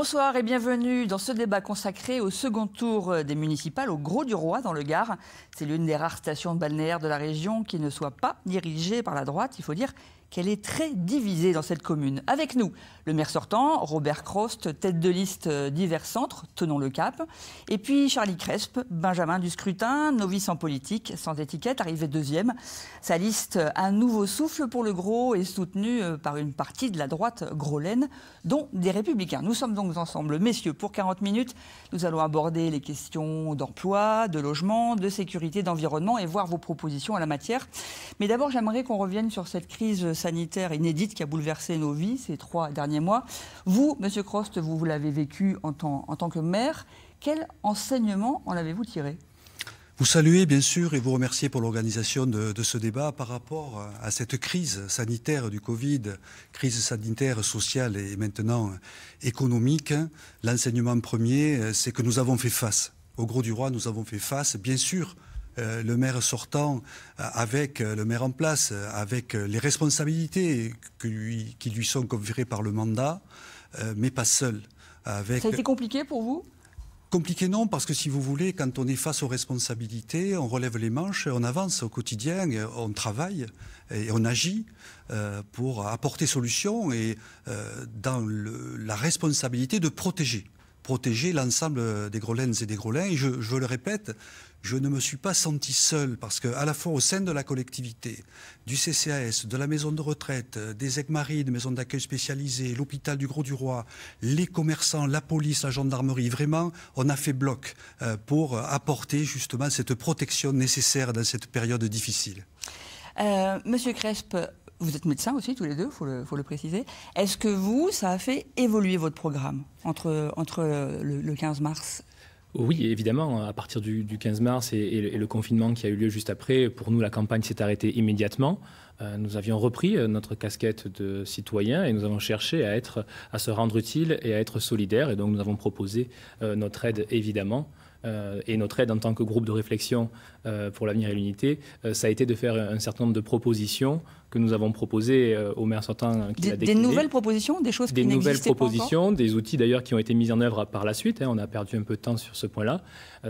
Bonsoir et bienvenue dans ce débat consacré au second tour euh, des municipales au Gros du Roi dans le Gard. C'est l'une des rares stations balnéaires de la région qui ne soit pas dirigée par la droite, il faut dire qu'elle est très divisée dans cette commune. Avec nous, le maire sortant, Robert Crost, tête de liste euh, divers centres, tenons le cap, et puis Charlie Crespe, Benjamin du scrutin, novice en politique, sans étiquette, arrivé deuxième. Sa liste, un nouveau souffle pour le gros, est soutenue euh, par une partie de la droite grolaine, dont des républicains. Nous sommes donc ensemble, messieurs, pour 40 minutes. Nous allons aborder les questions d'emploi, de logement, de sécurité, d'environnement et voir vos propositions à la matière. Mais d'abord, j'aimerais qu'on revienne sur cette crise sanitaire inédite qui a bouleversé nos vies ces trois derniers mois. Vous, Monsieur Crost, vous, vous l'avez vécu en tant, en tant que maire. Quel enseignement en avez-vous tiré vous saluez bien sûr et vous remerciez pour l'organisation de, de, ce débat par rapport à cette crise sanitaire du Covid, crise sanitaire, sociale et maintenant économique. L'enseignement premier, c'est que nous avons fait face. Au gros du roi, nous avons fait face, bien sûr, euh, le maire sortant euh, avec euh, le maire en place, avec les responsabilités qui lui sont conférées par le mandat, mais pas seul. Avec... Ça a été compliqué pour vous Compliqué non, parce que si vous voulez, quand on est face aux responsabilités, on relève les manches, on avance au quotidien, on travaille et on agit pour apporter solution et dans la responsabilité de protéger protéger l'ensemble des Grolins et des Grolins. Et je, le répète, je ne me suis pas senti seul parce qu'à la fois au sein de la collectivité, du CCAS, de la maison de retraite, des aigues des maisons d'accueil spécialisées, l'hôpital du Gros-du-Roi, les commerçants, la police, la gendarmerie, vraiment, on a fait bloc euh, pour apporter justement cette protection nécessaire dans cette période difficile. Euh, Monsieur Crespe, vous êtes médecin aussi, tous les deux, il faut le, préciser. Est-ce que vous, ça a fait évoluer votre programme entre, entre le, 15 mars oui, évidemment, à partir du, 15 mars et, le confinement qui a eu lieu juste après, pour nous, la campagne s'est arrêtée immédiatement. Euh, nous avions repris euh, notre casquette de citoyen et nous avons cherché à, être, à se rendre utile et à être solidaire. Et donc, nous avons proposé euh, notre aide, évidemment, euh, et notre aide en tant que groupe de réflexion euh, pour l'avenir et l'unité, euh, ça a été de faire un certain nombre de propositions que nous avons proposées au maire sortant. Qui des, a des nouvelles propositions, des choses des nouvelles propositions, des outils d'ailleurs qui ont été mis en œuvre par la suite. Hein. on a perdu un peu de temps sur ce point-là.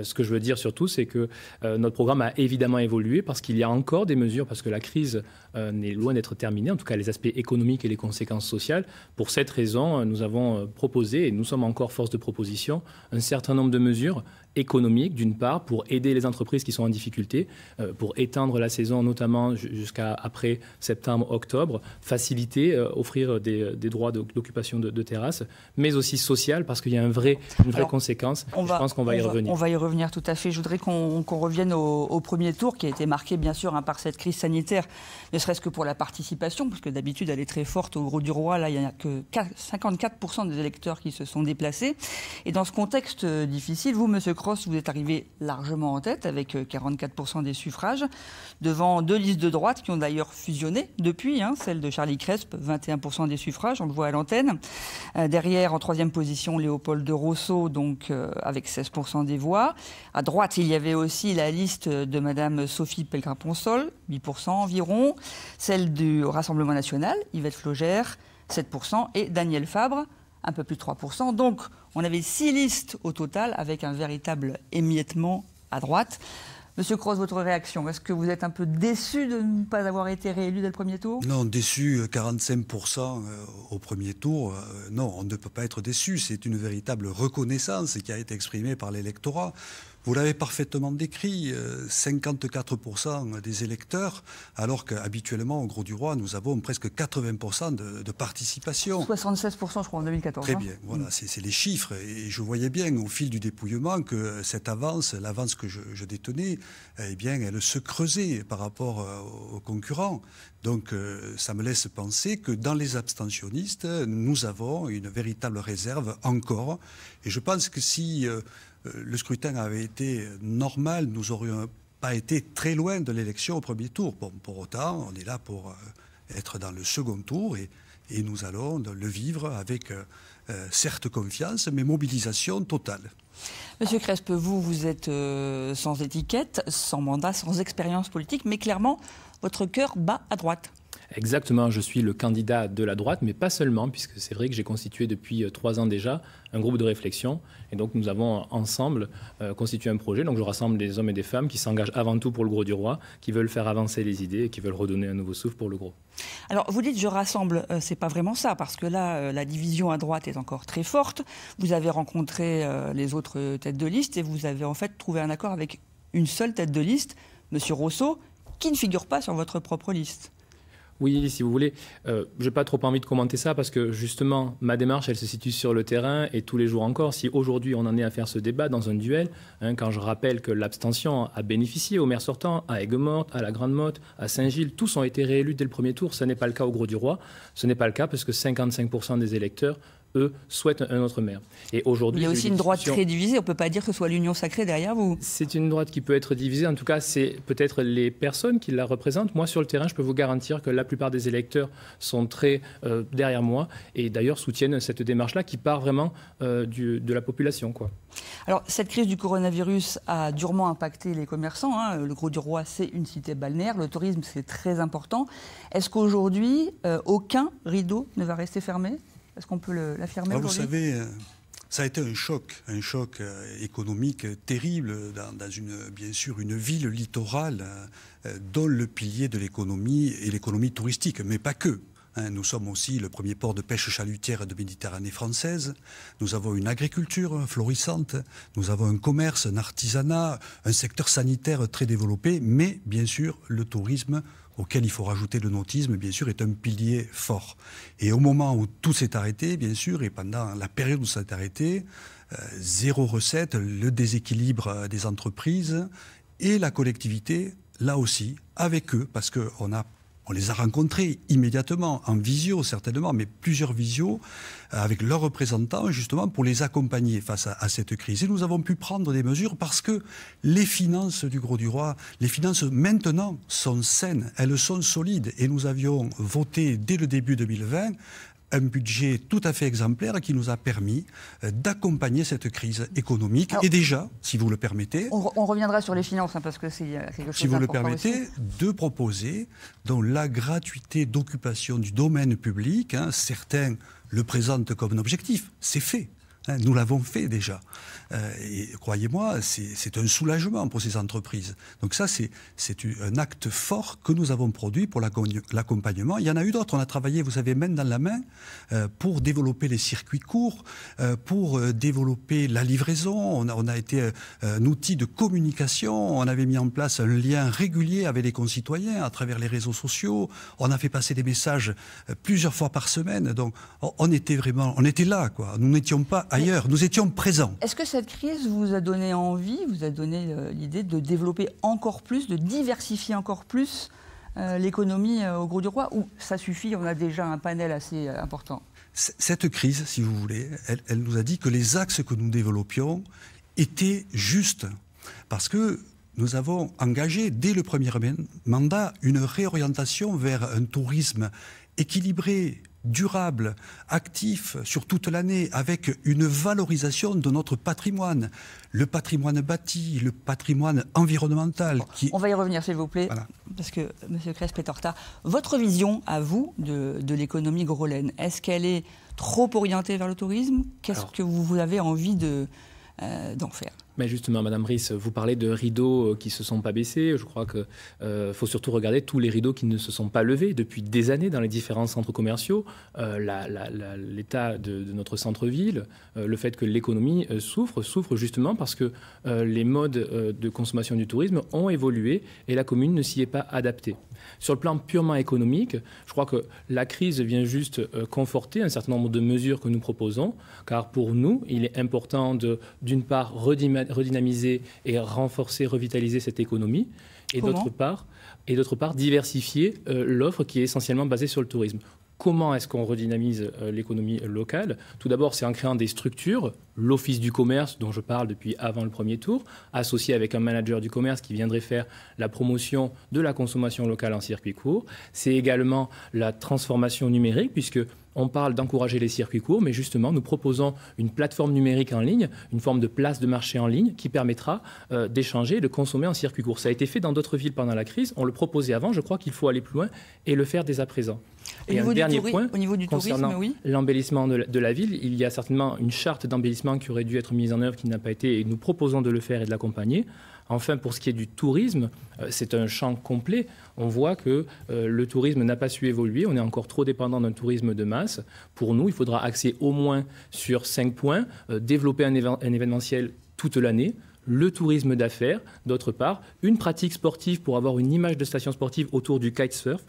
ce que je veux dire surtout, c'est que notre programme a évidemment évolué parce qu'il y a encore des mesures, parce que la crise n'est loin d'être terminée, en tout cas les aspects économiques et les conséquences sociales. Pour cette raison, nous avons proposé, et nous sommes encore force de proposition, un certain nombre de mesures économique, d'une part, pour aider les entreprises qui sont en difficulté, euh, pour étendre la saison, notamment jusqu'à après septembre, octobre, faciliter, euh, offrir des, euh, droits d'occupation de, de terrasses, mais aussi social, parce qu'il y a un vrai, une vraie conséquence. Je pense qu'on va y revenir. On va y revenir tout à fait. Je voudrais qu'on revienne au, premier tour, qui a été marqué, bien sûr, hein, par cette crise sanitaire, ne serait-ce que pour la participation, parce que d'habitude, elle est très forte au Gros du Roi. Là, il n'y a que 54% des électeurs qui se sont déplacés. Et dans ce contexte difficile, vous, monsieur vous êtes arrivé largement en tête avec 44% euh, des suffrages, devant deux listes de droite qui ont d'ailleurs fusionné depuis, hein, celle de Charlie Cresp, 21% des suffrages, on le voit à l'antenne. Euh, derrière, en troisième position, Léopold de Rousseau, donc euh, avec 16% des voix. À droite, il y avait aussi la liste de Madame Sophie pellegrin ponsol 8% environ, celle du Rassemblement national, Yvette Flaugère, 7%, et Daniel Fabre, un peu plus de 3%. Donc on avait six listes au total avec un véritable émiettement à droite. Monsieur Cross, votre réaction Est-ce que vous êtes un peu déçu de ne pas avoir été réélu dès le premier tour Non, déçu, 45% euh, euh, au premier tour, euh, non, on ne peut pas être déçu. C'est une véritable reconnaissance qui a été exprimée par l'électorat. Vous l'avez parfaitement décrit, 54% euh, des électeurs, alors qu'habituellement, au Gros du Roi, nous avons presque 80% de, participation. 76%, je crois, en 2014. Très hein. bien, voilà, mm. c'est les chiffres. Et je voyais bien, au fil du dépouillement, que cette avance, l'avance que je, je, détenais, eh bien, elle se creusait par rapport euh, aux concurrents. Donc, euh, ça me laisse penser que dans les abstentionnistes, nous avons une véritable réserve encore. Et je pense que si euh, le scrutin avait été normal, nous aurions pas été très loin de l'élection au premier tour. Bon, pour autant, on est là pour euh, être dans le second tour et, nous allons le vivre avec euh, certes confiance, mais mobilisation totale. Monsieur Crespe, vous, vous êtes sans étiquette, sans mandat, sans expérience politique, mais clairement, votre cœur bat à droite. Exactement, je suis le candidat de la droite, mais pas seulement, puisque c'est vrai que j'ai constitué depuis euh, trois ans déjà un groupe de réflexion. Et donc nous avons ensemble euh, constitué un projet. Donc je rassemble des hommes et des femmes qui s'engagent avant tout pour le gros du roi, qui veulent faire avancer les idées et qui veulent redonner un nouveau souffle pour le gros. Alors vous dites je rassemble, euh, c'est pas vraiment ça, parce que là la division à droite est encore très forte. Vous avez rencontré les autres têtes de liste et vous avez en fait trouvé un accord avec une seule tête de liste, M. Rousseau, qui ne figure pas sur votre propre liste. Oui, si vous voulez, euh, je n'ai pas trop envie de commenter ça parce que justement, ma démarche, elle se situe sur le terrain et tous les jours encore. Si aujourd'hui on en est à faire ce débat dans un duel, hein, quand je rappelle que l'abstention a bénéficié aux maires sortants, à aigues à la Grande-Motte, à Saint-Gilles, tous ont été réélus dès le premier tour. Ce n'est pas le cas au Gros-du-Roi. Ce n'est pas le cas parce que 55% des électeurs eux, souhaitent un autre maire. Et aujourd'hui, il y a aussi une droite très divisée. On ne peut pas dire que ce soit l'union sacrée derrière vous. C'est une droite qui peut être divisée. En tout cas, c'est peut-être les personnes qui la représentent. Moi, sur le terrain, je peux vous garantir que la plupart des électeurs sont très euh, derrière moi et d'ailleurs soutiennent cette démarche-là qui part vraiment euh, du, de la population. Quoi. Alors, cette crise du coronavirus a durement impacté les commerçants. Hein. Le Gros du Roi, c'est une cité balnéaire. Le tourisme, c'est très important. Est-ce qu'aujourd'hui, euh, aucun rideau ne va rester fermé est-ce qu'on peut l'affirmer ah, Vous savez, euh, ça a été un choc, un choc euh, économique terrible dans, une, bien sûr, une ville littorale euh, dont le pilier de l'économie est l'économie touristique, mais pas que. Hein. Nous sommes aussi le premier port de pêche chalutière de Méditerranée française. Nous avons une agriculture florissante. Nous avons un commerce, un artisanat, un secteur sanitaire très développé, mais bien sûr le tourisme auquel il faut rajouter le nautisme, bien sûr, est un pilier fort. Et au moment où tout s'est arrêté, bien sûr, et pendant la période où ça s'est arrêté, euh, zéro recette, le déséquilibre euh, des entreprises et la collectivité, là aussi, avec eux, parce qu'on a on les a rencontrés immédiatement, en visio certainement, mais plusieurs visios euh, avec leurs représentants justement pour les accompagner face à, cette crise. Et nous avons pu prendre des mesures parce que les finances du Gros du Roi, les finances maintenant sont saines, elles sont solides. Et nous avions voté dès le début 2020 un budget tout à fait exemplaire qui nous a permis euh, d'accompagner cette crise économique. et déjà, si vous le permettez... On, reviendra sur les finances, hein, parce que c'est euh, quelque chose Si vous le permettez, de proposer dans la gratuité d'occupation du domaine public, hein, certains le présentent comme un objectif, c'est fait. Hein, nous l'avons fait déjà. Euh, et croyez-moi, c'est un soulagement pour ces entreprises. Donc ça, c'est un acte fort que nous avons produit pour l'accompagnement. Il y en a eu d'autres. On a travaillé, vous savez, main dans la main euh, pour développer les circuits courts, euh, pour développer la livraison. On a, on a été un outil de communication. On avait mis en place un lien régulier avec les concitoyens à travers les réseaux sociaux. On a fait passer des messages plusieurs fois par semaine. Donc on était vraiment, on était là, quoi. Nous n'étions pas ailleurs. Nous étions présents. Est-ce que cette crise vous a donné envie, vous a donné euh, l'idée de développer encore plus, de diversifier encore plus euh, l'économie euh, au gros du roi Ou ça suffit, on a déjà un panel assez important Cette crise, si vous voulez, elle, nous a dit que les axes que nous développions étaient justes. Parce que nous avons engagé, dès le premier mandat, une réorientation vers un tourisme équilibré, durable, actif sur toute l'année, avec une valorisation de notre patrimoine, le patrimoine bâti, le patrimoine environnemental. On va y revenir, s'il vous plaît, parce que Monsieur Crespe est en retard. Votre vision, à vous, de, l'économie grolaine, est-ce qu'elle est trop orientée vers le tourisme Qu'est-ce que vous avez envie de, euh, d'en faire justement, Madame Brice, vous parlez de rideaux euh, qui ne se sont pas baissés. Je crois qu'il euh, faut surtout regarder tous les rideaux qui ne se sont pas levés depuis des années dans les différents centres commerciaux. Euh, l'état de, notre centre-ville, le fait que l'économie souffre, souffre justement parce que les modes de consommation du tourisme ont évolué et la commune ne s'y est pas adaptée. Sur le plan purement économique, je crois que la crise vient juste euh, conforter un certain nombre de mesures que nous proposons, car pour nous, il est important de, d'une part, redynamiser et renforcer, revitaliser cette économie, et d'autre part, diversifier euh, l'offre qui est essentiellement basée sur le tourisme. Comment est-ce qu'on redynamise euh, l'économie locale Tout d'abord, c'est en créant des structures, l'Office du commerce dont je parle depuis avant le premier tour, associé avec un manager du commerce qui viendrait faire la promotion de la consommation locale en circuit court. C'est également la transformation numérique, puisque on parle d'encourager les circuits courts, mais justement, nous proposons une plateforme numérique en ligne, une forme de place de marché en ligne qui permettra euh, d'échanger et de consommer en circuit court. Ça a été fait dans d'autres villes pendant la crise. On le proposait avant. Je crois qu'il faut aller plus loin et le faire dès à présent. et un dernier point, au niveau du concernant oui. l'embellissement de, de, la ville, il y a certainement une charte d'embellissement qui aurait dû être mise en œuvre, qui n'a pas été, et nous proposons de le faire et de l'accompagner. Enfin, pour ce qui est du tourisme, euh, c'est un champ complet. On voit que euh, le tourisme n'a pas su évoluer. On est encore trop dépendant d'un tourisme de masse. Pour nous, il faudra axer au moins sur cinq points, euh, développer un, événementiel toute l'année, le tourisme d'affaires, d'autre part, une pratique sportive pour avoir une image de station sportive autour du kitesurf.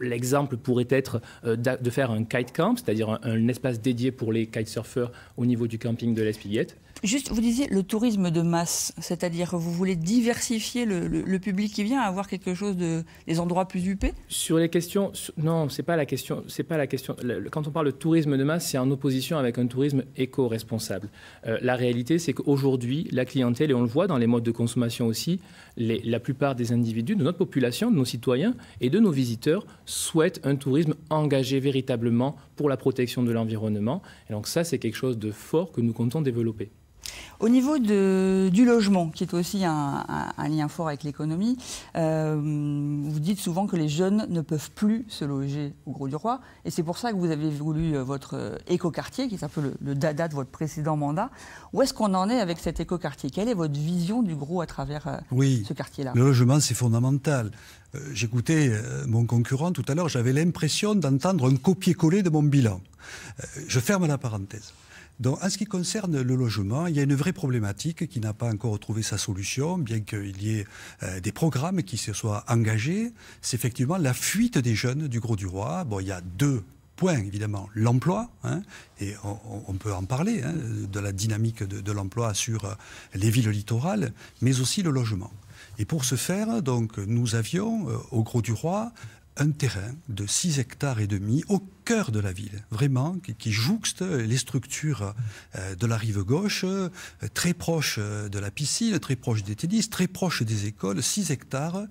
L'exemple pourrait être de faire un kite camp, c'est-à-dire un, espace dédié pour les kitesurfers au niveau du camping de l'Espiguette. Juste, vous disiez le tourisme de masse, c'est-à-dire que vous voulez diversifier le, public qui vient, avoir quelque chose de des endroits plus huppés. Sur les questions, non, c'est pas la question, c'est pas la question. quand on parle de tourisme de masse, c'est en opposition avec un tourisme éco-responsable. Euh, la réalité, c'est qu'aujourd'hui, la clientèle et on le voit dans les modes de consommation aussi, la plupart des individus de notre population, de nos citoyens et de nos visiteurs souhaitent un tourisme engagé véritablement pour la protection de l'environnement. Et donc ça, c'est quelque chose de fort que nous comptons développer. Au niveau du logement, qui est aussi un, lien fort avec l'économie, euh, vous dites souvent que les jeunes ne peuvent plus se loger au Gros du Roi. Et c'est pour ça que vous avez voulu euh, votre éco euh, écoquartier, qui est un peu le, dada de votre précédent mandat. Où est-ce qu'on en est avec cet éco-quartier Quelle est votre vision du Gros à travers ce quartier-là Le logement, c'est fondamental. J'écoutais mon concurrent tout à l'heure, j'avais l'impression d'entendre un copier-coller de mon bilan. je ferme la parenthèse. Donc, en ce qui concerne le logement, il y a une vraie problématique qui n'a pas encore trouvé sa solution, bien qu'il y ait euh, des programmes qui se soient engagés. C'est effectivement la fuite des jeunes du Gros du Roi. Bon, il y a deux points, évidemment, l'emploi, hein, et on, peut en parler, hein, de la dynamique de, l'emploi sur euh, les villes littorales, mais aussi le logement. Et pour ce faire, donc, nous avions euh, au Gros du Roi un terrain de 6 hectares et demi cœur de la ville, vraiment, qui, jouxte les structures euh, de la rive gauche, euh, très proche euh, de la piscine, très proche des tennis, très proche des écoles, 6 hectares,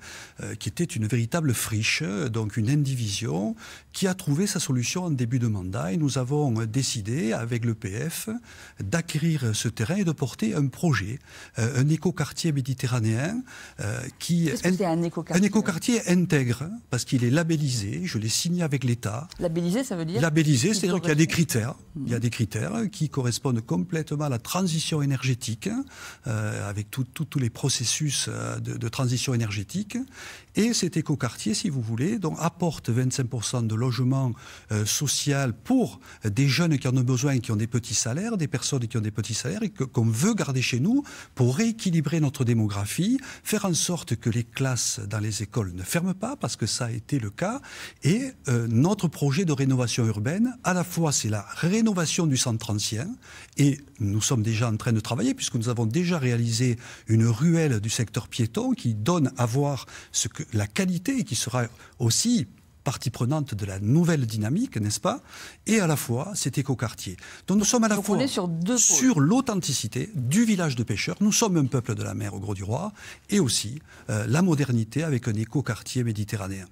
qui était une véritable friche, donc une indivision, qui a trouvé sa solution en début de mandat. Et nous avons décidé, avec le PF, d'acquérir ce terrain et de porter un projet, un écoquartier méditerranéen qui... Qu'est-ce que un écoquartier Un écoquartier intègre, parce qu'il est labellisé, je l'ai signé avec l'État. Labellisé, ça c'est-à-dire qu'il y a des critères. Il y a des critères qui correspondent complètement à la transition énergétique, euh, avec tous les processus euh, de transition énergétique. Et cet écoquartier, si vous voulez, donc apporte 25% de logement euh, social pour des jeunes qui en ont besoin et qui ont des petits salaires, des personnes qui ont des petits salaires et qu'on veut garder chez nous pour rééquilibrer notre démographie, faire en sorte que les classes dans les écoles ne ferment pas, parce que ça a été le cas. Et euh, notre projet de rénovation urbaine, à la fois c'est la rénovation du centre ancien, et nous sommes déjà en train de travailler, puisque nous avons déjà réalisé une ruelle du secteur piéton qui donne à voir ce que, la qualité qui sera aussi partie prenante de la nouvelle dynamique, n'est-ce pas Et à la fois, cet éco-quartier. Donc nous sommes à la fois sur, l'authenticité du village de pêcheurs. Nous sommes un peuple de la mer au Gros du Roi et aussi euh, la modernité avec un éco-quartier méditerranéen.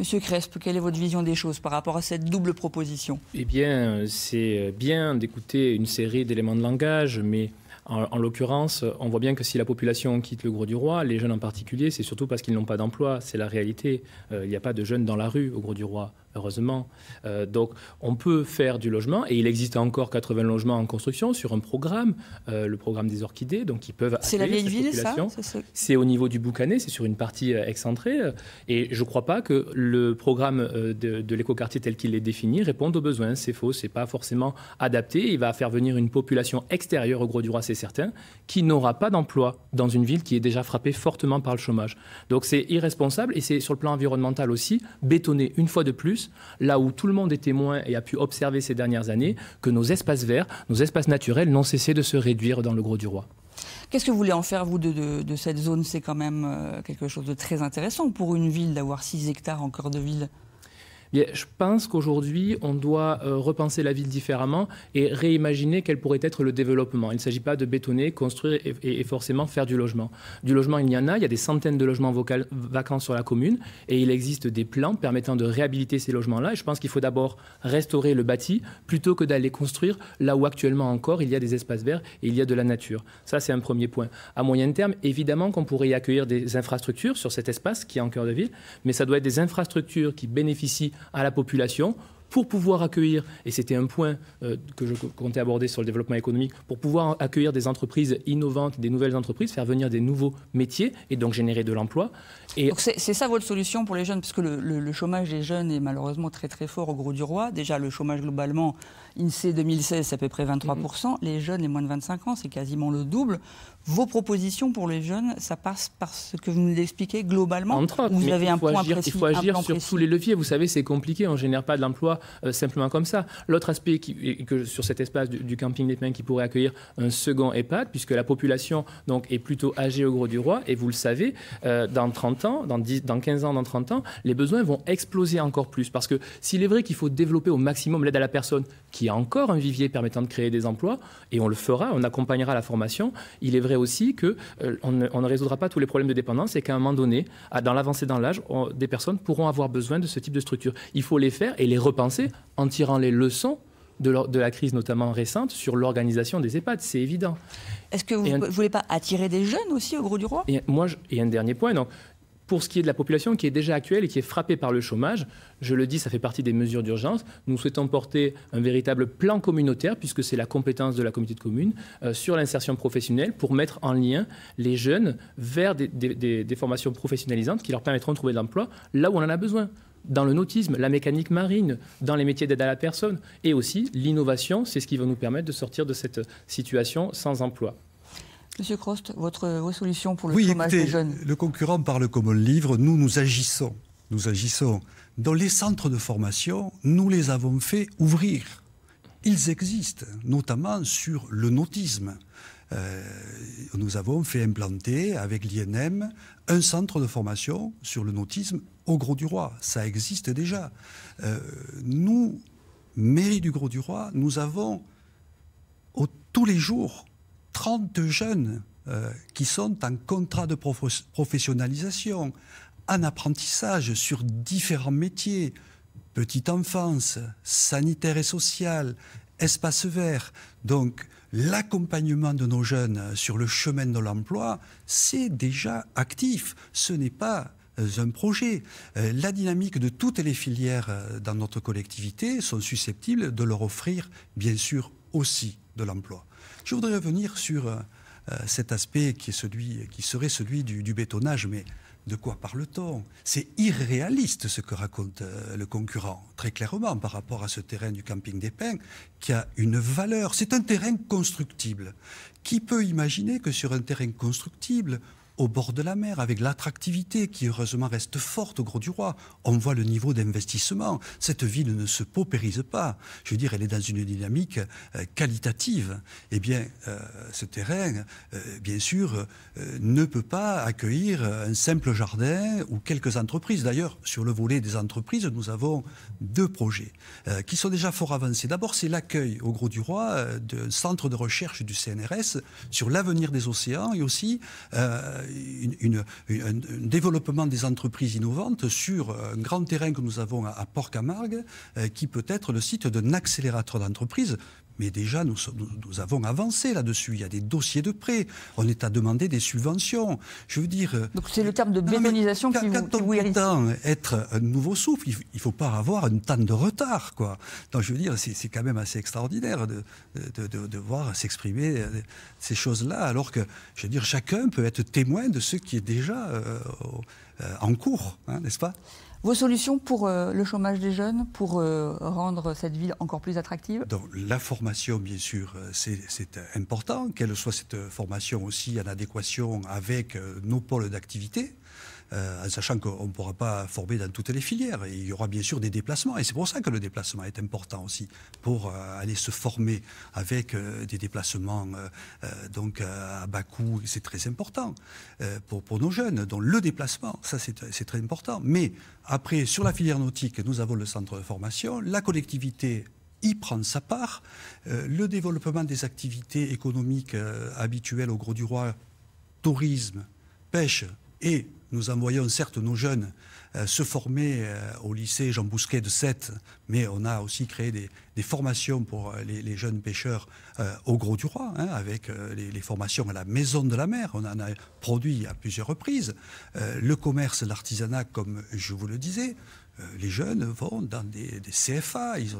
Monsieur Crespe, quelle est votre vision des choses par rapport à cette double proposition Eh bien, c'est bien d'écouter une série d'éléments de langage, mais en, l'occurrence, on voit bien que si la population quitte le gros du roi, les jeunes en particulier, c'est surtout parce qu'ils n'ont pas d'emploi. C'est la réalité. Euh, il n'y a pas de jeunes dans la rue au gros du roi heureusement. Euh, donc on peut faire du logement, et il existe encore 80 logements en construction sur un programme, euh, le programme des orchidées, donc ils peuvent... C'est la vieille ville, ça C'est au niveau du Boucanet, c'est sur une partie euh, excentrée, et je ne crois pas que le programme de, de l'écoquartier tel qu'il est défini réponde aux besoins, c'est faux, c'est pas forcément adapté, il va faire venir une population extérieure au Gros du Roi, c'est certain, qui n'aura pas d'emploi dans une ville qui est déjà frappée fortement par le chômage. Donc c'est irresponsable, et c'est sur le plan environnemental aussi, bétonner une fois de plus là où tout le monde est témoin et a pu observer ces dernières années, que nos espaces verts, nos espaces naturels n'ont cessé de se réduire dans le Gros du Roi. Qu'est-ce que vous voulez en faire, vous, de, de cette zone C'est quand même euh, quelque chose de très intéressant pour une ville d'avoir 6 hectares en cœur de ville je pense qu'aujourd'hui, on doit euh, repenser la ville différemment et réimaginer quel pourrait être le développement. Il ne s'agit pas de bétonner, construire et, forcément faire du logement. Du logement, il y en a. Il y a des centaines de logements vacants sur la commune et il existe des plans permettant de réhabiliter ces logements-là. Et je pense qu'il faut d'abord restaurer le bâti plutôt que d'aller construire là où actuellement encore il y a des espaces verts et il y a de la nature. Ça, c'est un premier point. À moyen terme, évidemment qu'on pourrait y accueillir des infrastructures sur cet espace qui est en cœur de ville, mais ça doit être des infrastructures qui bénéficient à la population pour pouvoir accueillir, et c'était un point euh, que je comptais aborder sur le développement économique, pour pouvoir accueillir des entreprises innovantes, des nouvelles entreprises, faire venir des nouveaux métiers et donc générer de l'emploi. Donc c'est ça votre solution pour les jeunes, puisque le, le, chômage des jeunes est malheureusement très très fort au gros du roi. Déjà le chômage globalement, INSEE 2016 c'est à peu près 23%, les jeunes les moins de 25 ans c'est quasiment le double. Vos propositions pour les jeunes, ça passe par ce que vous nous expliquez globalement. Entre autres, vous avez un point agir, Il faut agir sur tous les leviers. Vous savez, c'est compliqué. On ne génère pas de l'emploi euh, simplement comme ça. L'autre aspect qui, que sur cet espace du, camping des Pins qui pourrait accueillir un second EHPAD, puisque la population donc est plutôt âgée au gros du roi, et vous le savez, euh, dans 30 ans, dans, 10, dans 15 ans, dans 30 ans, les besoins vont exploser encore plus. Parce que s'il est vrai qu'il faut développer au maximum l'aide à la personne, qui a encore un vivier permettant de créer des emplois, et on le fera, on accompagnera la formation, il est vrai aussi qu'on euh, on ne résoudra pas tous les problèmes de dépendance et qu'à un moment donné, dans l'avancée dans l'âge, des personnes pourront avoir besoin de ce type de structure. Il faut les faire et les repenser en tirant les leçons de, de la crise notamment récente sur l'organisation des EHPAD, c'est évident. Est-ce que vous ne voulez pas attirer des jeunes aussi au Gros du Roi et, moi, je, et un dernier point, donc, pour ce qui est de la population qui est déjà actuelle et qui est frappée par le chômage, je le dis, ça fait partie des mesures d'urgence. Nous souhaitons porter un véritable plan communautaire, puisque c'est la compétence de la communauté de communes, euh, sur l'insertion professionnelle pour mettre en lien les jeunes vers des, des formations professionnalisantes qui leur permettront de trouver de l'emploi là où on en a besoin dans le nautisme, la mécanique marine, dans les métiers d'aide à la personne. Et aussi, l'innovation, c'est ce qui va nous permettre de sortir de cette situation sans emploi. Monsieur Crost, votre, solution pour le oui, chômage des jeunes Le concurrent parle comme un livre, nous, nous agissons. Nous agissons. Dans les centres de formation, nous les avons fait ouvrir. Ils existent, notamment sur le nautisme. Euh, nous avons fait implanter avec l'INM un centre de formation sur le nautisme au Gros du Roi. Ça existe déjà. Euh, nous, mairie du Gros du Roi, nous avons tous les jours 30 jeunes euh, qui sont en contrat de professionnalisation, en apprentissage sur différents métiers, petite enfance, sanitaire et social, espace vert. Donc l'accompagnement de nos jeunes sur le chemin de l'emploi, c'est déjà actif, ce n'est pas euh, un projet. Euh, la dynamique de toutes les filières dans notre collectivité sont susceptibles de leur offrir, bien sûr, aussi de l'emploi. Je voudrais revenir sur euh, euh, cet aspect qui, est celui, qui serait celui du, bétonnage, mais de quoi parle-t-on C'est irréaliste ce que raconte euh, le concurrent, très clairement, par rapport à ce terrain du camping des Pins, qui a une valeur. C'est un terrain constructible. Qui peut imaginer que sur un terrain constructible, au bord de la mer, avec l'attractivité qui heureusement reste forte au Gros du Roi. On voit le niveau d'investissement. Cette ville ne se paupérise pas. Je veux dire, elle est dans une dynamique euh, qualitative. Eh bien, euh, ce terrain, euh, bien sûr, ne peut pas accueillir un simple jardin ou quelques entreprises. D'ailleurs, sur le volet des entreprises, nous avons deux projets qui sont déjà fort avancés. D'abord, c'est l'accueil au Gros du Roi d'un centre de recherche du CNRS sur l'avenir des océans et aussi un développement des entreprises innovantes sur un grand terrain que nous avons à, à Port-Camargue, euh, qui peut être le site d'un accélérateur d'entreprise, mais déjà, nous, avons avancé là-dessus. Il y a des dossiers de prêts. On est à demander des subventions. Je veux dire. Euh, Donc c'est le terme de bétonisation qui, vous, quand on être un nouveau souffle, il ne faut pas avoir une tonne de retard, quoi. Donc je veux dire, c'est quand même assez extraordinaire de, de, voir s'exprimer euh, ces choses-là, alors que, je veux dire, chacun peut être témoin de ce qui est déjà euh, en cours, hein, n'est-ce pas vos solutions pour euh, le chômage des jeunes, pour euh, rendre cette ville encore plus attractive La formation, bien sûr, euh, c'est important, qu'elle soit cette formation aussi en adéquation avec nos pôles d'activité, euh, en sachant qu'on ne pourra pas former dans toutes les filières. Et il y aura bien sûr des déplacements, et c'est pour ça que le déplacement est important aussi, pour euh, aller se former avec euh, des déplacements donc, à bas coût, c'est très important pour, pour nos jeunes. Donc le déplacement, ça c'est très important. Mais après, sur la filière nautique, nous avons le centre de formation, la collectivité y prend sa part. le développement des activités économiques habituelles au Gros du Roi, tourisme, pêche et nous envoyons certes nos jeunes euh, se former euh, au lycée Jean Bousquet de Sète, mais on a aussi créé des, formations pour euh, les, jeunes pêcheurs au Gros du Roi, hein, avec les, formations à la Maison de la Mer. On en a produit à plusieurs reprises. le commerce, l'artisanat, comme je vous le disais les jeunes vont dans des, CFA, ils,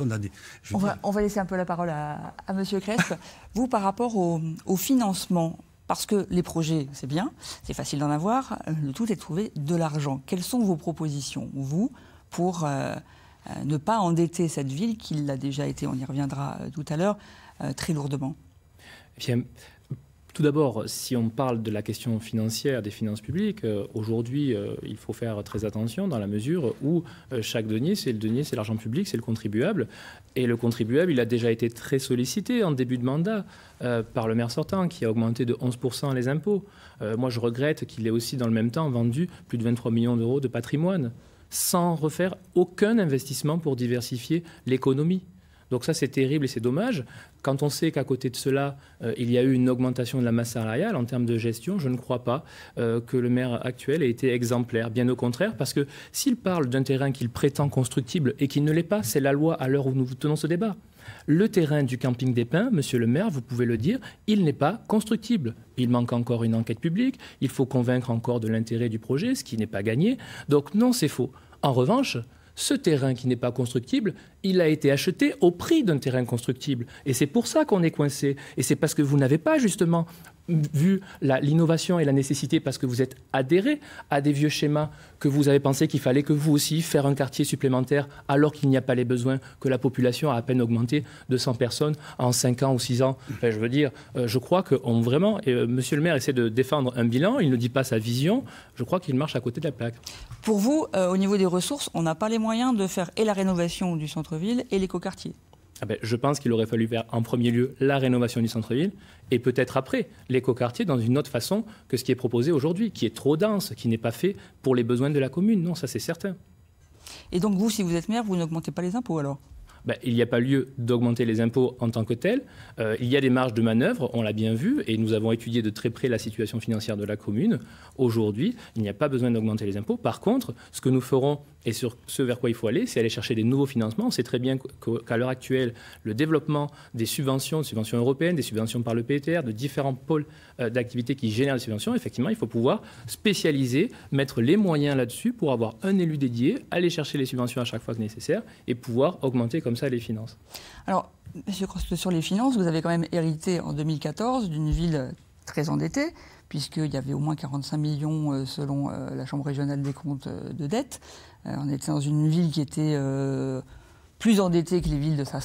dans des... On va, laisser un peu la parole à, Monsieur M. Cresp. Vous, par rapport au financement, parce que les projets, c'est bien, c'est facile d'en avoir. Euh, le tout est de trouver de l'argent. Quelles sont vos propositions, vous, pour euh, euh, ne pas endetter cette ville qui l'a déjà été, on y reviendra tout à l'heure, très lourdement eh tout d'abord, si on parle de la question financière des finances publiques, euh, aujourd'hui, euh, il faut faire très attention dans la mesure où euh, chaque denier, c'est le denier, c'est l'argent public, c'est le contribuable. Et le contribuable, il a déjà été très sollicité en début de mandat par le maire sortant, qui a augmenté de 11% les impôts. moi, je regrette qu'il ait aussi, dans le même temps, vendu plus de 23 millions d'euros de patrimoine, sans refaire aucun investissement pour diversifier l'économie. Donc ça, c'est terrible et c'est dommage. Quand on sait qu'à côté de cela, euh, il y a eu une augmentation de la masse salariale en termes de gestion, je ne crois pas euh, que le maire actuel ait été exemplaire. Bien au contraire, parce que s'il parle d'un terrain qu'il prétend constructible et qu'il ne l'est pas, c'est la loi à l'heure où nous tenons ce débat. Le terrain du camping des Pins, monsieur le maire, vous pouvez le dire, il n'est pas constructible. Il manque encore une enquête publique, il faut convaincre encore de l'intérêt du projet, ce qui n'est pas gagné. Donc non, c'est faux. En revanche, ce terrain qui n'est pas constructible, il a été acheté au prix d'un terrain constructible. Et c'est pour ça qu'on est coincé. Et c'est parce que vous n'avez pas justement vu l'innovation et la nécessité parce que vous êtes adhéré à des vieux schémas que vous avez pensé qu'il fallait que vous aussi faire un quartier supplémentaire alors qu'il n'y a pas les besoins, que la population a à peine augmenté de 100 personnes en 5 ans ou 6 ans. Ben, je veux dire, euh, je crois qu'on vraiment, et, euh, monsieur le maire essaie de défendre un bilan, il ne dit pas sa vision, je crois qu'il marche à côté de la plaque. Pour vous, euh, au niveau des ressources, on n'a pas les moyens de faire et la rénovation du centre-ville et l'écoquartier ah ben, je pense qu'il aurait fallu faire en premier lieu la rénovation du centre-ville et peut-être après l'écoquartier dans une autre façon que ce qui est proposé aujourd'hui, qui est trop dense, qui n'est pas fait pour les besoins de la commune. Non, ça c'est certain. Et donc vous, si vous êtes maire, vous n'augmentez pas les impôts alors ben, il n'y a pas lieu d'augmenter les impôts en tant que tel. Euh, il y a des marges de manœuvre, on l'a bien vu, et nous avons étudié de très près la situation financière de la commune. Aujourd'hui, il n'y a pas besoin d'augmenter les impôts. Par contre, ce que nous ferons et sur ce vers quoi il faut aller, c'est aller chercher des nouveaux financements. On sait très bien qu'à l'heure actuelle, le développement des subventions, des subventions européennes, des subventions par le PTR, e de différents pôles euh, d'activité qui génèrent des subventions, effectivement, il faut pouvoir spécialiser, mettre les moyens là-dessus pour avoir un élu dédié, aller chercher les subventions à chaque fois que nécessaire et pouvoir augmenter comme ça les finances Alors, Monsieur Croste, sur les finances, vous avez quand même hérité en 2014 d'une ville très endettée, puisqu'il y avait au moins 45 millions, euh, selon euh, la Chambre régionale des comptes, euh, de dette. On était dans une ville qui était plus endettée que les villes de sa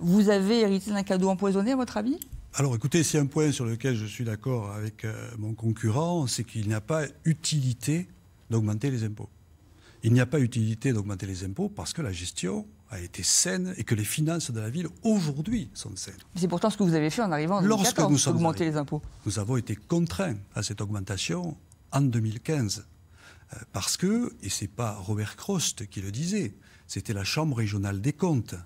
Vous avez hérité d'un cadeau empoisonné, à votre avis alors écoutez, c'est un point sur lequel je suis d'accord avec mon concurrent, c'est qu'il n'y a pas utilité d'augmenter les impôts. Il n'y a pas utilité d'augmenter les impôts parce que la gestion a été saine et que les finances de la ville aujourd'hui sont saines. C'est pourtant ce que vous avez fait en arrivant en 2014, Lorsque nous augmenter les impôts. Nous avons été contraints à cette augmentation en 2015 euh, parce que, et ce n'est pas Robert Crost qui le disait, c'était la Chambre régionale des comptes,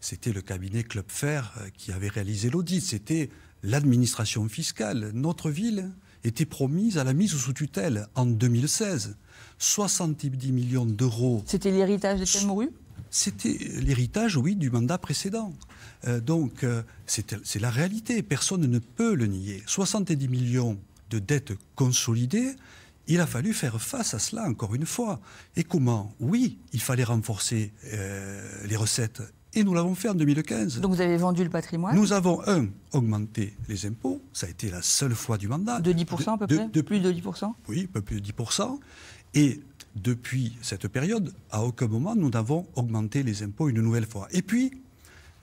c'était le cabinet Club Fer euh, qui avait réalisé l'audit, c'était l'administration fiscale. Notre ville était promise à la mise sous tutelle en 2016. 70 millions d'euros. C'était l'héritage des Mouru c'était l'héritage, oui, du mandat précédent. Euh, donc, euh, c'est la réalité. Personne ne peut le nier. 70 millions de dettes consolidées, il a fallu faire face à cela encore une fois. Et comment Oui, il fallait renforcer euh, les recettes. Et nous l'avons fait en 2015. Donc vous avez vendu le patrimoine Nous avons, un, augmenté les impôts. Ça a été la seule fois du mandat. De 10% à peu près de, Plus de 10% Oui, un peu plus de 10%. Et depuis cette période, à aucun moment nous n'avons augmenté les impôts une nouvelle fois. Et puis,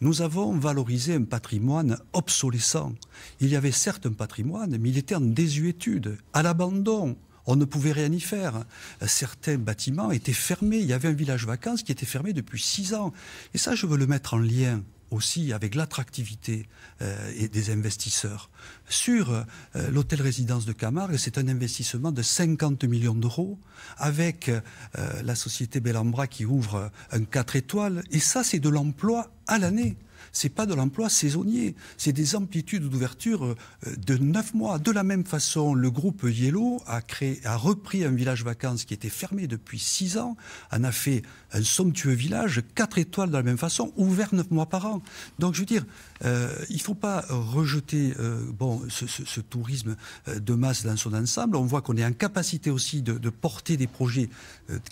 nous avons valorisé un patrimoine obsolescent. Il y avait certes un patrimoine, mais il était en désuétude, à l'abandon. On ne pouvait rien y faire. Certains bâtiments étaient fermés. Il y avait un village vacances qui était fermé depuis six ans. Et ça, je veux le mettre en lien aussi avec l'attractivité euh, des investisseurs. Sur euh, l'hôtel résidence de Camargue, c'est un investissement de 50 millions d'euros avec euh, la société Bellambra qui ouvre un 4 étoiles. Et ça, c'est de l'emploi à l'année c'est pas de l'emploi saisonnier, c'est des amplitudes d'ouverture euh, de 9 mois. De la même façon, le groupe Yellow a, créé, a repris un village vacances qui était fermé depuis 6 ans, en a fait un somptueux village, 4 étoiles de la même façon, ouvert 9 mois par an. Donc je veux dire, euh, il ne faut pas rejeter euh, bon, ce, tourisme de masse dans son ensemble. On voit qu'on est en capacité aussi de, porter des projets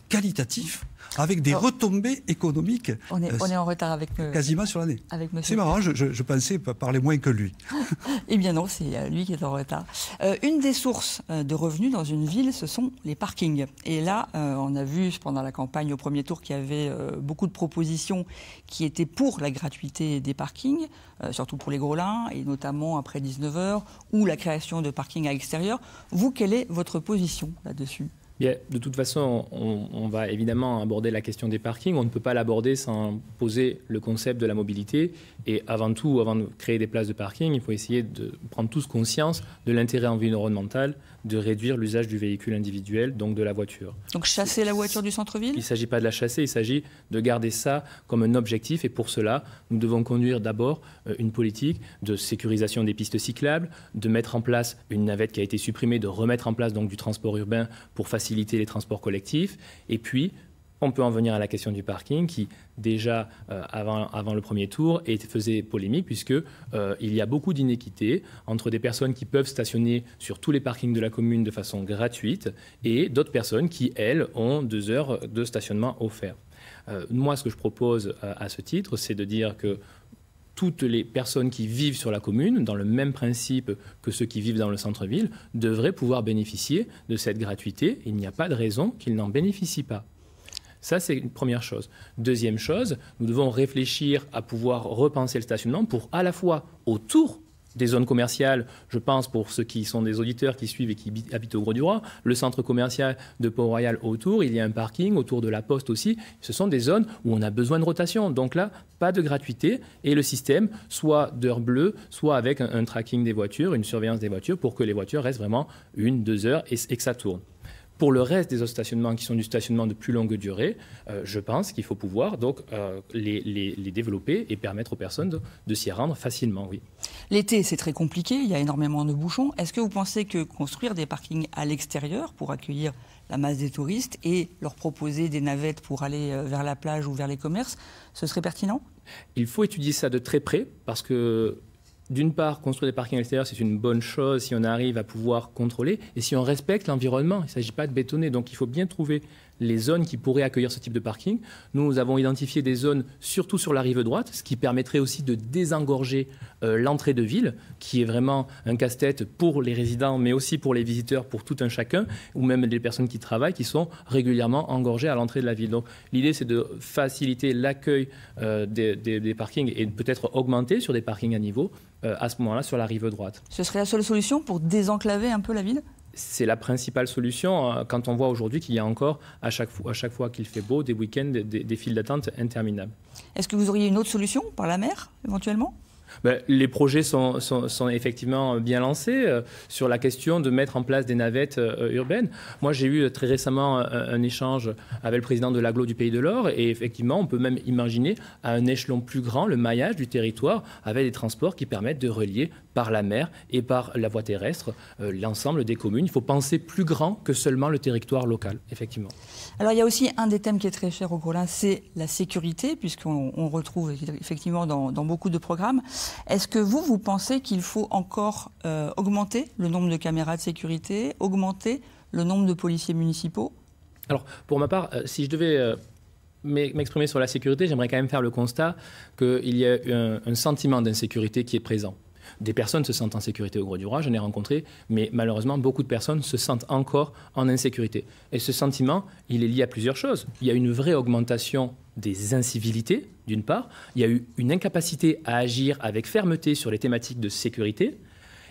qualitatifs avec des oh. retombées économiques. On est, on est, en retard avec... Quasiment sur l'année. C'est marrant, je, je, pensais parler moins que lui. eh bien non, c'est euh, lui qui est en retard. Euh, une des sources euh, de revenus dans une ville, ce sont les parkings. Et là, on a vu pendant la campagne au premier tour qu'il y avait beaucoup de propositions qui étaient pour la gratuité des parkings, surtout pour les gros lins et notamment après 19h, ou la création de parkings à l'extérieur. Vous, quelle est votre position là-dessus de toute façon, on, on, va évidemment aborder la question des parkings. On ne peut pas l'aborder sans poser le concept de la mobilité. Et avant tout, avant de créer des places de parking, il faut essayer de prendre tous conscience de l'intérêt environnemental de réduire l'usage du véhicule individuel, donc de la voiture. Donc chasser la voiture du centre-ville Il ne s'agit pas de la chasser, il s'agit de garder ça comme un objectif. Et pour cela, nous devons conduire d'abord euh, une politique de sécurisation des pistes cyclables, de mettre en place une navette qui a été supprimée, de remettre en place donc du transport urbain pour faciliter les transports collectifs, et puis on peut en venir à la question du parking qui, déjà euh, avant, le premier tour, était faisait polémique puisqu'il euh, y a beaucoup d'inéquité entre des personnes qui peuvent stationner sur tous les parkings de la commune de façon gratuite et d'autres personnes qui, elles, ont deux heures de stationnement offert. Euh, moi, ce que je propose à ce titre, c'est de dire que toutes les personnes qui vivent sur la commune, dans le même principe que ceux qui vivent dans le centre-ville, devraient pouvoir bénéficier de cette gratuité. Il n'y a pas de raison qu'ils n'en bénéficient pas. Ça, c'est une première chose. Deuxième chose, nous devons réfléchir à pouvoir repenser le stationnement pour à la fois autour des zones commerciales, je pense pour ceux qui sont des auditeurs qui suivent et qui habitent au Gros du Roi, le centre commercial de Port-Royal autour, il y a un parking autour de la poste aussi. Ce sont des zones où on a besoin de rotation. Donc là, pas de gratuité et le système, soit d'heure bleue, soit avec un, tracking des voitures, une surveillance des voitures pour que les voitures restent vraiment une, deux heures et que ça tourne. Pour le reste des stationnements qui sont du stationnement de plus longue durée, euh, je pense qu'il faut pouvoir donc euh, les, développer et permettre aux personnes de, s'y rendre facilement. Oui. L'été, c'est très compliqué, il y a énormément de bouchons. Est-ce que vous pensez que construire des parkings à l'extérieur pour accueillir la masse des touristes et leur proposer des navettes pour aller euh, vers la plage ou vers les commerces, ce serait pertinent il faut étudier ça de très près parce que d'une part, construire des parkings extérieurs, c'est une bonne chose si on arrive à pouvoir contrôler et si on respecte l'environnement. Il ne s'agit pas de bétonner. Donc il faut bien trouver les zones qui pourraient accueillir ce type de parking. Nous, avons identifié des zones surtout sur la rive droite, ce qui permettrait aussi de désengorger euh, l'entrée de ville, qui est vraiment un casse-tête pour les résidents, mais aussi pour les visiteurs, pour tout un chacun, ou même des personnes qui travaillent, qui sont régulièrement engorgées à l'entrée de la ville. Donc l'idée, c'est de faciliter l'accueil euh, des, parkings et peut-être augmenter sur des parkings à niveau euh, à ce moment-là sur la rive droite. Ce serait la seule solution pour désenclaver un peu la ville c'est la principale solution euh, quand on voit aujourd'hui qu'il y a encore, à chaque fois, qu'il fait beau, des week-ends, des, files d'attente interminables. Est-ce que vous auriez une autre solution par la mer, éventuellement ben, les projets sont, effectivement bien lancés euh, sur la question de mettre en place des navettes euh, urbaines. Moi, j'ai eu très récemment un, un, échange avec le président de l'aglo du Pays de l'Or et effectivement, on peut même imaginer à un échelon plus grand le maillage du territoire avec des transports qui permettent de relier par la mer et par la voie terrestre euh, l'ensemble des communes. Il faut penser plus grand que seulement le territoire local, effectivement. Alors il y a aussi un des thèmes qui est très cher au Grolin, c'est la sécurité, puisqu'on retrouve effectivement dans, beaucoup de programmes. Est-ce que vous, vous pensez qu'il faut encore euh, augmenter le nombre de caméras de sécurité, augmenter le nombre de policiers municipaux Alors pour ma part, euh, si je devais m'exprimer sur la sécurité, j'aimerais quand même faire le constat qu'il y a un sentiment d'insécurité qui est présent des personnes se sentent en sécurité au Gros du Roi, j'en ai rencontré, mais malheureusement, beaucoup de personnes se sentent encore en insécurité. Et ce sentiment, il est lié à plusieurs choses. Il y a une vraie augmentation des incivilités, d'une part, il y a eu une incapacité à agir avec fermeté sur les thématiques de sécurité,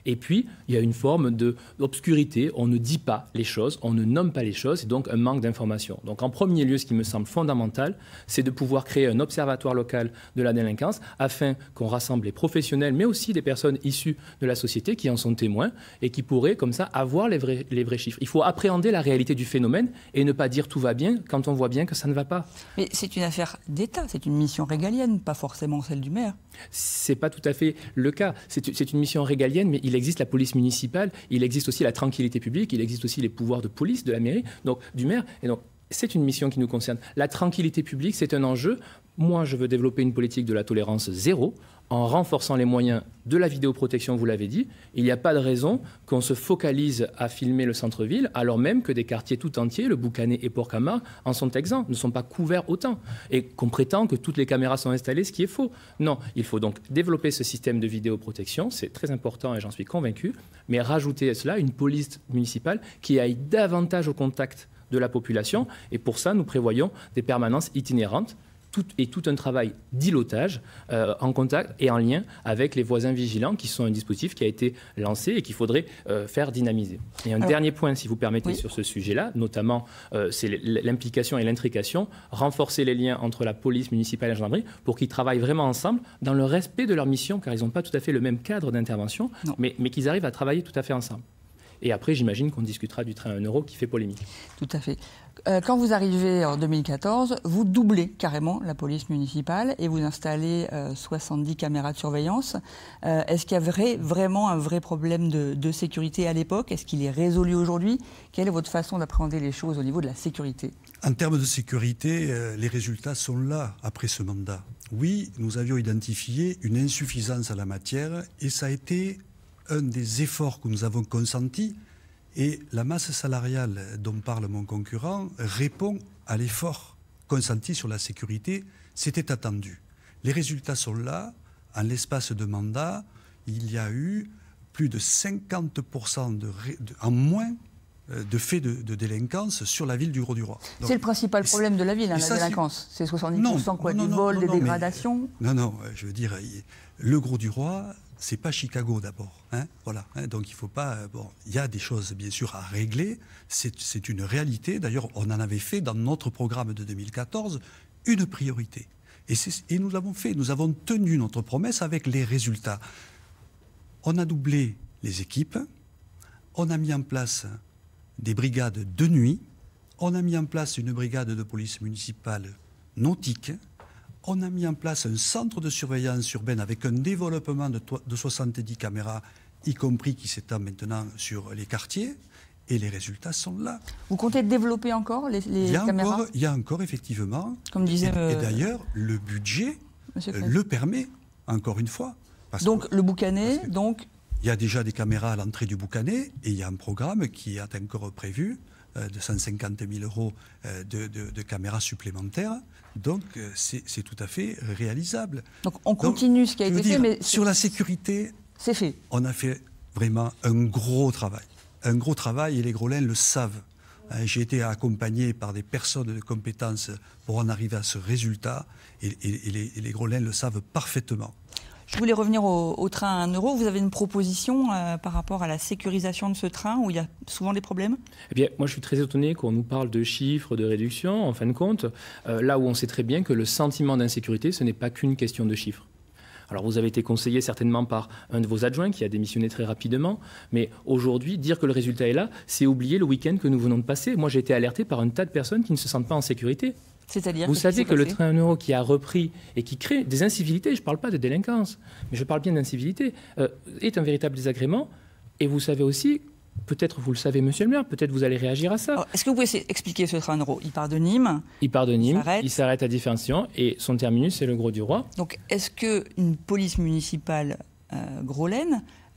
et puis, il y a une forme d'obscurité. On ne dit pas les choses, on ne nomme pas les choses, et donc un manque d'information. Donc, en premier lieu, ce qui me semble fondamental, c'est de pouvoir créer un observatoire local de la délinquance afin qu'on rassemble les professionnels, mais aussi des personnes issues de la société qui en sont témoins et qui pourraient, comme ça, avoir les vrais chiffres. Il faut appréhender la réalité du phénomène et ne pas dire tout va bien quand on voit bien que ça ne va pas. Mais c'est une affaire d'État, c'est une mission régalienne, pas forcément celle du maire c'est pas tout à fait le cas. C'est une mission régalienne, mais il existe la police municipale, il existe aussi la tranquillité publique, il existe aussi les pouvoirs de police de la mairie, donc du maire. Et donc c'est une mission qui nous concerne. La tranquillité publique, c'est un enjeu. Moi, je veux développer une politique de la tolérance zéro en renforçant les moyens de la vidéoprotection, vous l'avez dit. Il n'y a pas de raison qu'on se focalise à filmer le centre-ville, alors même que des quartiers tout entiers, le Boucanet et port camar en sont exempts, ne sont pas couverts autant. Et qu'on prétend que toutes les caméras sont installées, ce qui est faux. Non, il faut donc développer ce système de vidéoprotection, c'est très important et j'en suis convaincu, mais rajouter à cela une police municipale qui aille davantage au contact de la population. Et pour ça, nous prévoyons des permanences itinérantes tout, et tout un travail d'ilotage euh, en contact et en lien avec les voisins vigilants, qui sont un dispositif qui a été lancé et qu'il faudrait euh, faire dynamiser. Et un dernier point, si vous permettez, sur ce sujet-là, notamment, euh, c'est l'implication et l'intrication, renforcer les liens entre la police municipale et la gendarmerie pour qu'ils travaillent vraiment ensemble dans le respect de leur mission, car ils n'ont pas tout à fait le même cadre d'intervention, mais qu'ils arrivent à travailler tout à fait ensemble. Et après, j'imagine qu'on discutera du train à 1 euro qui fait polémique. Tout à fait. Euh, quand vous arrivez en 2014, vous doublez carrément la police municipale et vous installez 70 euh, caméras de surveillance. Euh, est-ce qu'il y a vraiment un vrai problème de, de sécurité à l'époque Est-ce qu'il est résolu aujourd'hui Quelle est votre façon d'appréhender les choses au niveau de la sécurité En termes de sécurité, les résultats sont là après ce mandat. Oui, nous avions identifié une insuffisance à la matière et ça a été un des efforts que nous avons consentis, et la masse salariale dont parle mon concurrent répond à l'effort consenti sur la sécurité, c'était attendu. Les résultats sont là, en l'espace de mandat, il y a eu plus de 50% de, en moins euh, de faits de, délinquance sur la ville du Gros-du-Roi. C'est le principal problème de la ville, hein, la délinquance. C'est 70% non, quoi, non, des des dégradations Non, non, je veux dire, le Gros-du-Roi, c'est pas Chicago d'abord. Hein, voilà. Hein, donc il faut pas. Euh, bon, il y a des choses bien sûr à régler. C'est une réalité. D'ailleurs, on en avait fait dans notre programme de 2014 une priorité. Et, et nous l'avons fait. Nous avons tenu notre promesse avec les résultats. On a doublé les équipes. On a mis en place des brigades de nuit. On a mis en place une brigade de police municipale nautique on a mis en place un centre de surveillance urbaine avec un développement de, 70 caméras, y compris qui s'étend maintenant sur les quartiers. Et les résultats sont là. Vous comptez développer encore les, caméras Il y a encore, effectivement. Comme disait. Et, euh, d'ailleurs, le budget euh, le permet, encore une fois. donc, le boucanet, donc. Il y a déjà des caméras à l'entrée du boucanet et il y a un programme qui est encore prévu euh, de 150 000 euros euh, de, caméras supplémentaires. Donc, euh, c'est tout à fait réalisable. Donc, on continue ce qui a été fait, mais... Sur la sécurité, c'est fait. on a fait vraiment un gros travail. Un gros travail, et les Grolins le savent. Hein, j'ai été accompagné par des personnes de compétences pour en arriver à ce résultat, et, les, le savent parfaitement. Je voulais revenir au, train à 1 euro. Vous avez une proposition euh, par rapport à la sécurisation de ce train où il y a souvent des problèmes Eh bien, moi, je suis très étonné qu'on nous parle de chiffres, de réduction, en fin de compte, euh, là où on sait très bien que le sentiment d'insécurité, ce n'est pas qu'une question de chiffres. Alors vous avez été conseillé certainement par un de vos adjoints qui a démissionné très rapidement, mais aujourd'hui, dire que le résultat est là, c'est oublier le week-end que nous venons de passer. Moi, j'ai été alerté par un tas de personnes qui ne se sentent pas en sécurité à dire Vous savez que le train euro qui a repris et qui crée des incivilités, je ne parle pas de délinquance, mais je parle bien d'incivilité, euh, est un véritable désagrément. Et vous savez aussi Peut-être vous le savez, monsieur le maire, peut-être vous allez réagir à ça. Est-ce que vous pouvez expliquer ce train euro Il part de Nîmes. Il part de Nîmes, il s'arrête à Difension et son terminus, c'est le Gros du Roi. Donc est-ce qu'une police municipale euh,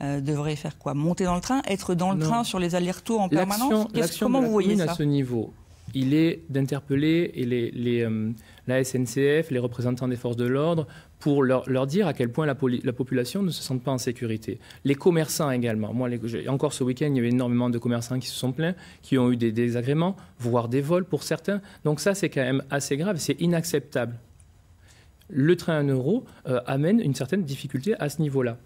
euh, devrait faire quoi Monter dans le train Être dans le train sur les allers-retours en permanence Comment vous voyez ça à ce niveau il est d'interpeller les, euh, la SNCF, les représentants des forces de l'ordre, pour leur, dire à quel point la, la, population ne se sent pas en sécurité. Les commerçants également. Moi, encore ce week-end, il y avait énormément de commerçants qui se sont plaints, qui ont eu des désagréments, voire des vols pour certains. Donc ça, c'est quand même assez grave, c'est inacceptable. Le train à 1 euro euh, amène une certaine difficulté à ce niveau-là.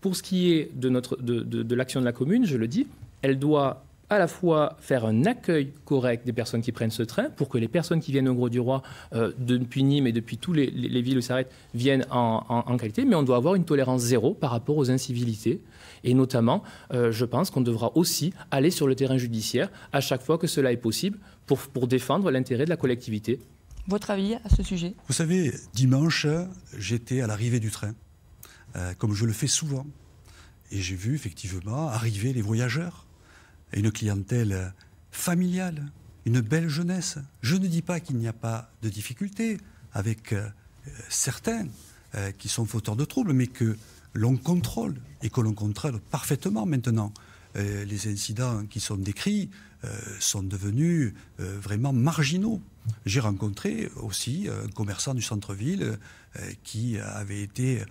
Pour ce qui est de, de, de l'action de la commune, je le dis, elle doit à la fois faire un accueil correct des personnes qui prennent ce train pour que les personnes qui viennent au Gros du Roi euh, depuis Nîmes et depuis toutes les, villes où s'arrêtent viennent en, qualité, mais on doit avoir une tolérance zéro par rapport aux incivilités. Et notamment, euh, je pense qu'on devra aussi aller sur le terrain judiciaire à chaque fois que cela est possible pour, défendre l'intérêt de la collectivité. Votre avis à ce sujet Vous savez, dimanche, j'étais à l'arrivée du train, euh, comme je le fais souvent. Et j'ai vu effectivement arriver les voyageurs une clientèle familiale, une belle jeunesse. Je ne dis pas qu'il n'y a pas de difficultés avec euh, certains euh, qui sont fauteurs de troubles, mais que l'on contrôle et que l'on contrôle parfaitement maintenant. Euh, les incidents qui sont décrits euh, sont devenus euh, vraiment marginaux. J'ai rencontré aussi un commerçant du centre-ville qui avait été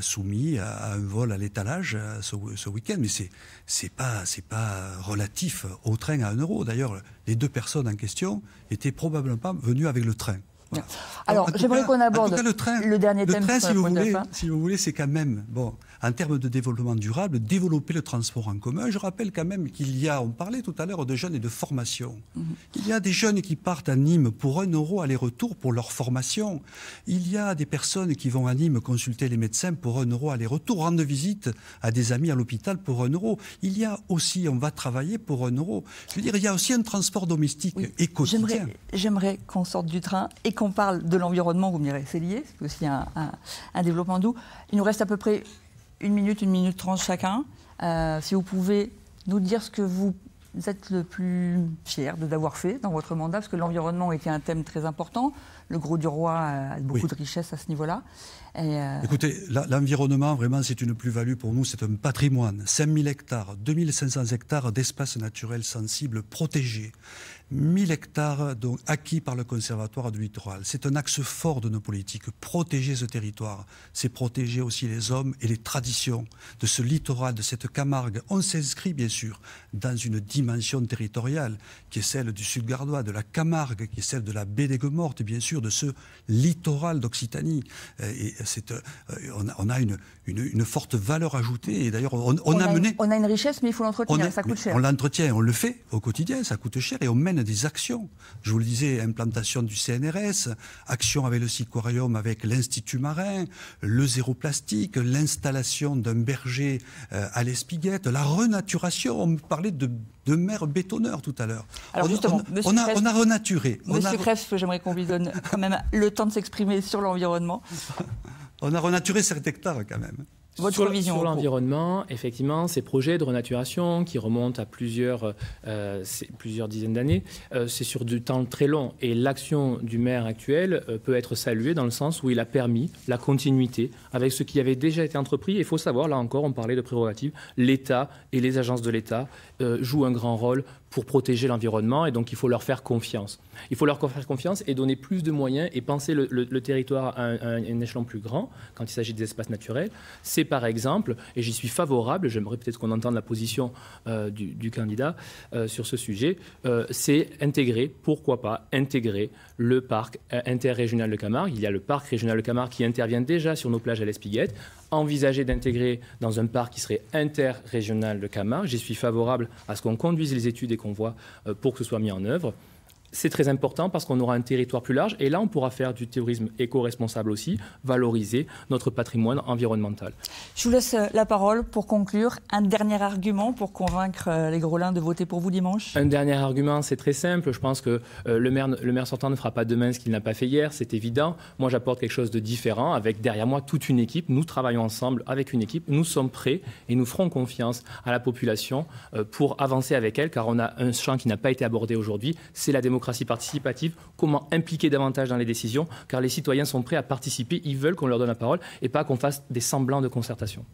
soumis à, un vol à l'étalage ce, week-end. Mais c'est n'est pas pas relatif au train à 1 euro. D'ailleurs, les deux personnes en question étaient probablement pas venues avec le train. Alors, j'aimerais qu'on aborde le, train, le, dernier thème. Train, si, vous voulez, si vous voulez, c'est quand même bon en termes de développement durable, développer le transport en commun. Je rappelle quand même qu'il y a, on parlait tout à l'heure de jeunes et de formation. Mhm. Il y a des jeunes qui partent à Nîmes pour un euro aller-retour pour leur formation. Il y a des personnes qui vont à Nîmes consulter les médecins pour un euro aller-retour, rendre visite à des amis à l'hôpital pour un euro. Il y a aussi, on va travailler pour un euro. Je veux dire, il y a aussi un transport domestique éco-toutien. et J'aimerais qu'on sorte du train et qu'on parle de l'environnement. Vous me direz, c'est lié, c'est aussi un développement doux. Il nous reste à peu près une minute, une minute trente chacun. Euh, si vous pouvez nous dire ce que vous êtes le plus fier de d'avoir fait dans votre mandat, parce que l'environnement était un thème très important. Le gros du roi a beaucoup de richesses à ce niveau-là. Euh, Écoutez, l'environnement, vraiment, c'est une plus-value pour nous, c'est un patrimoine. 5000 hectares, 2500 hectares d'espaces naturels sensibles protégés, 1000 hectares donc, acquis par le Conservatoire du littoral. C'est un axe fort de nos politiques, protéger ce territoire. C'est protéger aussi les hommes et les traditions de ce littoral, de cette Camargue. On s'inscrit, bien sûr, dans une dimension territoriale qui est celle du sud gardois, de la Camargue, qui est celle de la baie des bien sûr, de ce littoral d'Occitanie. Et euh, euh, on a, une, forte valeur ajoutée. Et d'ailleurs, on, a, mené. on a une richesse, mais il faut l'entretenir. Ça coûte cher. On l'entretient, on le fait au quotidien, ça coûte cher et on mène des actions. Je vous le disais, implantation du CNRS, action avec le Sicorium, avec l'Institut marin, le zéro plastique, l'installation d'un berger euh, à l'Espiguette, la renaturation. On parlait de de maire bétonneur tout à l'heure. Alors on, justement, on, a, renaturé. Monsieur a... j'aimerais qu'on lui donne quand même le temps de s'exprimer sur l'environnement. on a renaturé certains hectares quand même. Votre vision l'environnement, effectivement, ces projets de renaturation qui remontent à plusieurs, euh, plusieurs dizaines d'années, euh, c'est sur du temps très long. Et l'action du maire actuel euh, peut être saluée dans le sens où il a permis la continuité avec ce qui avait déjà été entrepris. il faut savoir, là encore, on parlait de prérogatives, l'État et les agences de l'État jouent un grand rôle pour protéger l'environnement et donc il faut leur faire confiance. Il faut leur faire confiance et donner plus de moyens et penser le, territoire à un, échelon plus grand quand il s'agit des espaces naturels. C'est par exemple, et j'y suis favorable, j'aimerais peut-être qu'on entende la position euh, du, candidat euh, sur ce sujet, euh, c'est intégrer, pourquoi pas, intégrer le parc interrégional de Camargue. Il y a le parc régional de Camargue qui intervient déjà sur nos plages à l'Espiguette envisager d'intégrer dans un parc qui serait interrégional de Camargue. J'y suis favorable à ce qu'on conduise les études et qu'on voit euh, pour que ce soit mis en œuvre c'est très important parce qu'on aura un territoire plus large et là, on pourra faire du tourisme éco-responsable aussi, valoriser notre patrimoine environnemental. Je vous laisse euh, la parole pour conclure. Un dernier argument pour convaincre euh, les Grolins de voter pour vous dimanche Un dernier argument, c'est très simple. Je pense que euh, le, maire, le maire sortant ne fera pas demain ce qu'il n'a pas fait hier, c'est évident. Moi, j'apporte quelque chose de différent avec derrière moi toute une équipe. Nous travaillons ensemble avec une équipe. Nous sommes prêts et nous ferons confiance à la population pour avancer avec elle car on a un champ qui n'a pas été abordé aujourd'hui, c'est la démocratie participative, comment impliquer davantage dans les décisions, car les citoyens sont prêts à participer, ils veulent qu'on leur donne la parole et pas qu'on fasse des semblants de concertation.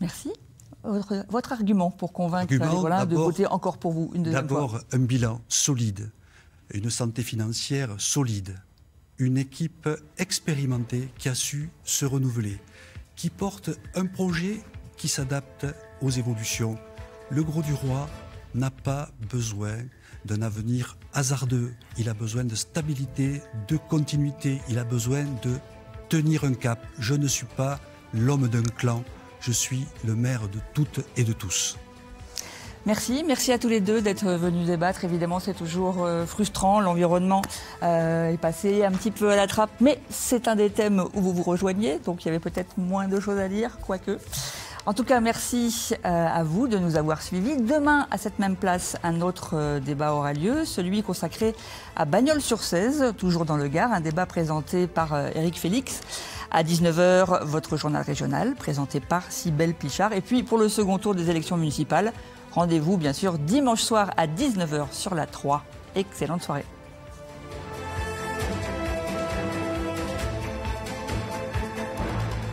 Merci. Votre, argument pour convaincre Argument, de voter encore pour vous une deuxième fois D'abord, un bilan solide, une santé financière solide, une équipe expérimentée qui a su se renouveler, qui porte un projet qui s'adapte aux évolutions. Le Gros du Roi n'a pas besoin d'un avenir hasardeux. Il a besoin de stabilité, de continuité. Il a besoin de tenir un cap. Je ne suis pas l'homme d'un clan. Je suis le maire de toutes et de tous. Merci, merci à tous les deux d'être venus débattre. Évidemment, c'est toujours euh, frustrant, l'environnement euh, est passé un petit peu à la trappe, mais c'est un des thèmes où vous vous rejoignez, donc il y avait peut-être moins de choses à dire, quoique. En tout cas, merci euh, à vous de nous avoir suivis. Demain, à cette même place, un autre euh, débat aura lieu, celui consacré à Bagnoles-sur-Cèze, toujours dans le Gard, un débat présenté par euh, Éric Félix. À 19h, votre journal régional, présenté par Sibelle Pichard. Et puis, pour le second tour des élections municipales, rendez-vous bien sûr dimanche soir à 19h sur la 3. Excellente soirée.